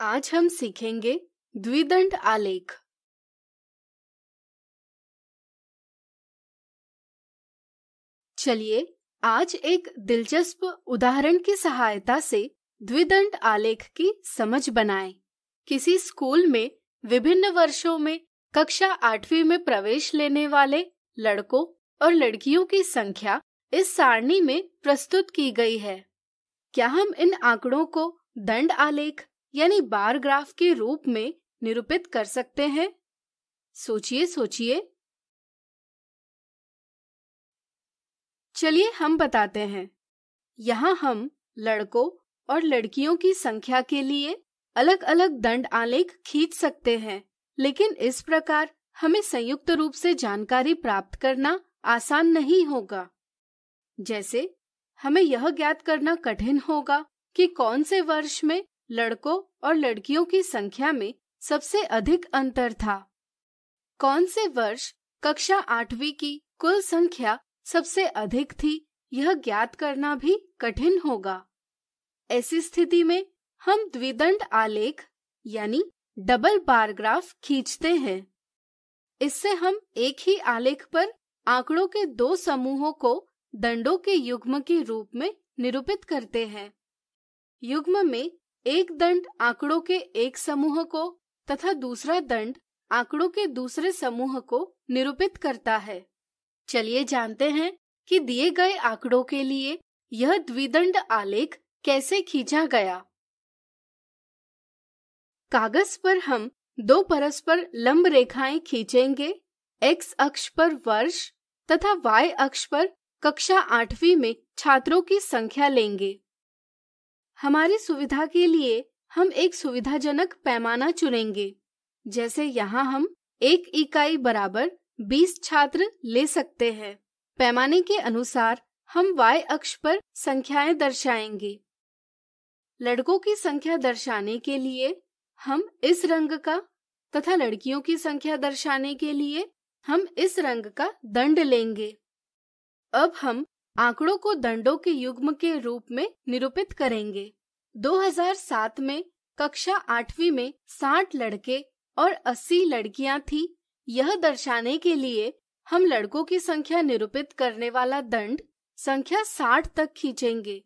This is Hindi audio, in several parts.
आज हम सीखेंगे द्विदंड आलेख चलिए आज एक दिलचस्प उदाहरण की सहायता से द्विदंड आलेख की समझ बनाएं। किसी स्कूल में विभिन्न वर्षों में कक्षा आठवीं में प्रवेश लेने वाले लड़कों और लड़कियों की संख्या इस सारणी में प्रस्तुत की गई है क्या हम इन आंकड़ों को दंड आलेख यानी बार ग्राफ के रूप में निरूपित कर सकते हैं सोचिए सोचिए चलिए हम बताते हैं यहाँ हम लड़कों और लड़कियों की संख्या के लिए अलग अलग दंड आलेख खींच सकते हैं लेकिन इस प्रकार हमें संयुक्त रूप से जानकारी प्राप्त करना आसान नहीं होगा जैसे हमें यह ज्ञात करना कठिन होगा कि कौन से वर्ष में लड़कों और लड़कियों की संख्या में सबसे अधिक अंतर था कौन से वर्ष कक्षा आठवीं की कुल संख्या सबसे अधिक थी यह ज्ञात करना भी कठिन होगा ऐसी स्थिति में हम द्विदंड आलेख यानी डबल बार ग्राफ खींचते हैं इससे हम एक ही आलेख पर आंकड़ों के दो समूहों को दंडों के युग्म के रूप में निरूपित करते हैं युग्म में एक दंड आंकड़ों के एक समूह को तथा दूसरा दंड आंकड़ों के दूसरे समूह को निरूपित करता है चलिए जानते हैं कि दिए गए आंकड़ों के लिए यह द्विदंड आलेख कैसे खींचा गया कागज पर हम दो परस्पर लंब रेखाएं खींचेंगे एक्स अक्ष पर वर्ष तथा वाई अक्ष पर कक्षा आठवीं में छात्रों की संख्या लेंगे हमारी सुविधा के लिए हम एक सुविधाजनक पैमाना चुनेंगे जैसे यहाँ हम एक इकाई बराबर 20 छात्र ले सकते हैं पैमाने के अनुसार हम y अक्ष पर संख्याएं दर्शाएंगे लड़कों की संख्या दर्शाने के लिए हम इस रंग का तथा लड़कियों की संख्या दर्शाने के लिए हम इस रंग का दंड लेंगे अब हम आंकड़ों को दंडों के युग्म के रूप में निरूपित करेंगे 2007 में कक्षा आठवीं में 60 लड़के और 80 लड़कियां थी यह दर्शाने के लिए हम लड़कों की संख्या निरूपित करने वाला दंड संख्या 60 तक खींचेंगे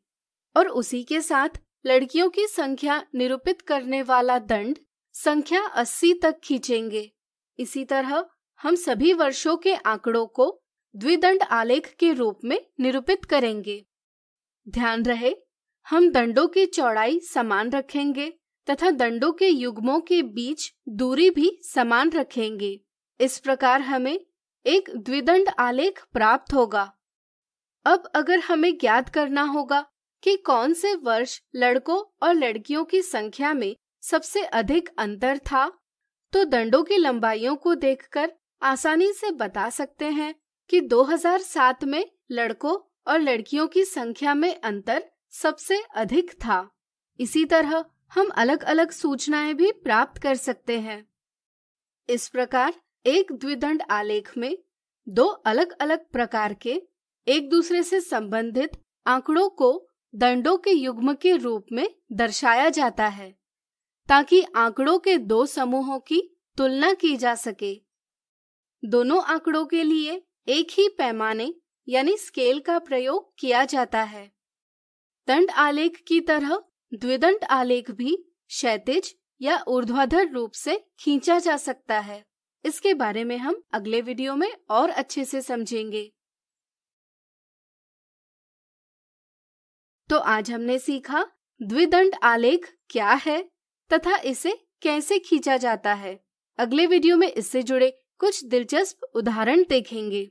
और उसी के साथ लड़कियों की संख्या निरूपित करने वाला दंड संख्या 80 तक खींचेंगे इसी तरह हम सभी वर्षों के आंकड़ों को द्विदंड आलेख के रूप में निरूपित करेंगे ध्यान रहे हम दंडों की चौड़ाई समान रखेंगे तथा दंडों के युग्मों के बीच दूरी भी समान रखेंगे इस प्रकार हमें एक द्विदंड आलेख प्राप्त होगा अब अगर हमें ज्ञात करना होगा कि कौन से वर्ष लड़कों और लड़कियों की संख्या में सबसे अधिक अंतर था तो दंडों की लंबाइयों को देखकर आसानी से बता सकते हैं कि 2007 में लड़कों और लड़कियों की संख्या में अंतर सबसे अधिक था इसी तरह हम अलग अलग सूचनाएं भी प्राप्त कर सकते हैं इस प्रकार एक द्विदंड आलेख में दो अलग अलग प्रकार के एक दूसरे से संबंधित आंकड़ों को दंडों के युग्म के रूप में दर्शाया जाता है ताकि आंकड़ों के दो समूहों की तुलना की जा सके दोनों आंकड़ों के लिए एक ही पैमाने यानी स्केल का प्रयोग किया जाता है दंड आलेख की तरह द्विदंड आलेख भी क्षैतिज या ऊर्ध्वाधर रूप से खींचा जा सकता है इसके बारे में हम अगले वीडियो में और अच्छे से समझेंगे तो आज हमने सीखा द्विदंड आलेख क्या है तथा इसे कैसे खींचा जाता है अगले वीडियो में इससे जुड़े कुछ दिलचस्प उदाहरण देखेंगे